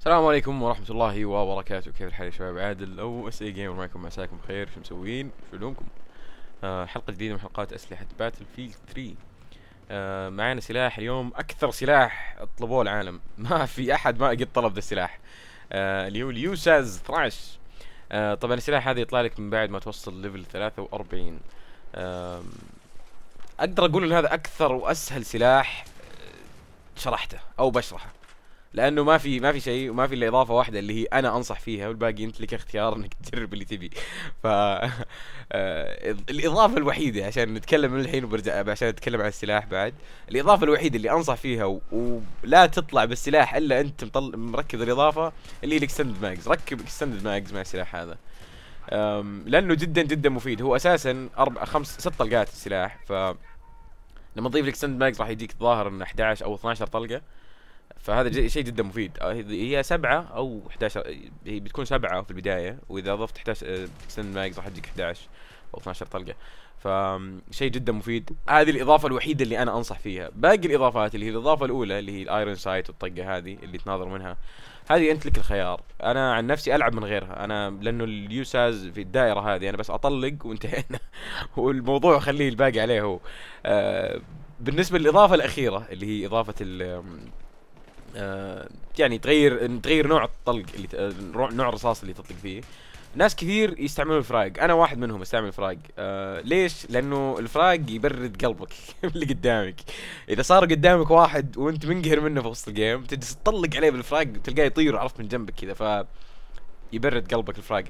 السلام عليكم ورحمة الله وبركاته كيف الحال يا شباب عادل او اس اي جيمر معكم مساكم بخير شو مسوين شو علومكم آه حلقة جديدة من حلقات اسلحة باتل فيلد 3 آه معانا سلاح اليوم اكثر سلاح طلبوه العالم ما في احد ما قد طلب ذا السلاح آه اللي هو اليوساز 12 آه طبعا السلاح هذا يطلع لك من بعد ما توصل ليفل 43 آه اقدر اقول ان هذا اكثر واسهل سلاح آه، شرحته او بشرحه لانه ما في ما في شيء وما في الا اضافه واحده اللي هي انا انصح فيها والباقي انت لك اختيار انك تجرب اللي تبي ف آه، الاضافه الوحيده عشان نتكلم من الحين وبرجع عشان نتكلم عن السلاح بعد الاضافه الوحيده اللي انصح فيها ولا تطلع بالسلاح الا انت مطل... مركز الاضافه اللي هي الاكستند ماجز ركب اكستند ماجز مع السلاح هذا لانه جدا جدا مفيد هو اساسا اربع خمس ست طلقات السلاح ف لما تضيف الاكستند ماجز راح يجيك ظاهر انه 11 او 12 طلقه فهذا شيء جدا مفيد آه، هي سبعة او 11 هي بتكون سبعة في البداية واذا ضفت 11 اكستند آه، ما راح تجيك 11 او 12 طلقة فشيء جدا مفيد هذه الاضافة الوحيدة اللي انا انصح فيها باقي الاضافات اللي هي الاضافة الاولى اللي هي الايرون سايت والطقة هذه اللي تناظر منها هذه انت لك الخيار انا عن نفسي العب من غيرها انا لانه اليوساز في الدائرة هذه انا بس اطلق وانتهينا والموضوع خليه الباقي عليه هو آه، بالنسبة للاضافة الاخيرة اللي هي اضافة آه، يعني تغير تغير نوع الطلق اللي نوع الرصاص اللي تطلق فيه ناس كثير يستعملون الفراق انا واحد منهم استعمل الفراق آه ليش لانه الفراق يبرد قلبك اللي قدامك اذا صار قدامك واحد وانت منقهر منه في وسط الجيم تجلس تطلق عليه بالفراق تلقاه يطير عرفت من جنبك كذا ف يبرد قلبك الفراق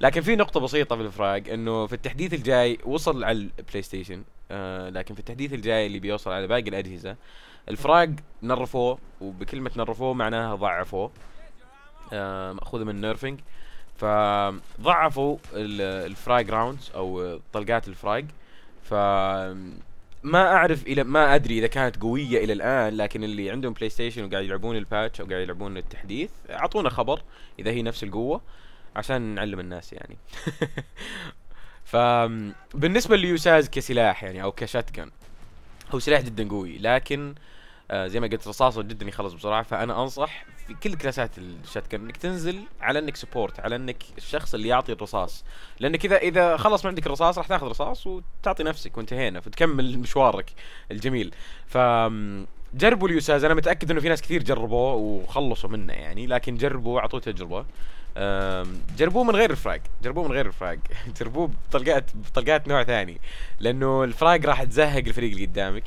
لكن في نقطه بسيطه في الفراق انه في التحديث الجاي وصل على البلاي ستيشن آه لكن في التحديث الجاي اللي بيوصل على باقي الاجهزه الفراق نرفوه وبكلمة نرفوه معناها ضعفوه آه مأخوذة من نيرفينج فضعفوا الفراي جراوندز او طلقات الفرايج ف ما اعرف الى ما ادري اذا كانت قويه الى الان لكن اللي عندهم بلاي ستيشن وقاعد يلعبون الباتش او قاعد يلعبون التحديث اعطونا خبر اذا هي نفس القوه عشان نعلم الناس يعني ف بالنسبه ليوساز كسلاح يعني او كشتكن هو سلاح جدا قوي لكن آه آه زي ما قلت رصاصه جدا يخلص بسرعه فانا انصح في كل كلاسات الشات انك تنزل على انك سبورت على انك الشخص اللي يعطي الرصاص لان كذا اذا خلص ما عندك الرصاص راح تاخذ رصاص وتعطي نفسك وانتهينا فتكمل مشوارك الجميل ف جربوا اليوساز انا متاكد انه في ناس كثير جربوه وخلصوا منه يعني لكن جربوا اعطوه تجربه جربوه من غير الفراغ جربوه من غير الفراغ جربوه بطلقات بطلقات نوع ثاني لانه الفراغ راح تزهق الفريق اللي قدامك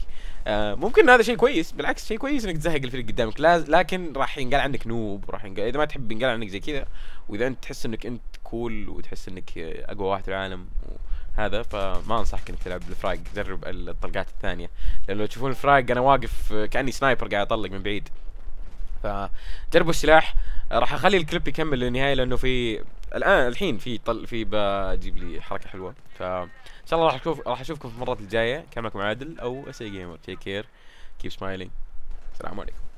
ممكن هذا شيء كويس بالعكس شيء كويس انك تزهق الفريق قدامك لكن راح ينقال عنك نوب راح ينقال اذا ما تحب ينقال عنك زي كذا واذا انت تحس انك انت كول وتحس انك اقوى واحد في العالم و... هذا فما انصحك انك تلعب بالفراج جرب الطلقات الثانيه لان لو تشوفون الفراج انا واقف آه، كاني سنايبر قاعد اطلق من بعيد فجربوا السلاح آه، راح اخلي الكليب يكمل للنهايه لانه في الان الحين في طل في بجيب لي حركه حلوه ف ان شاء الله راح اشوف راح اشوفكم في المرات الجايه كان معكم عادل او اس اي جيمر تيك كير كيب سمايلينج السلام عليكم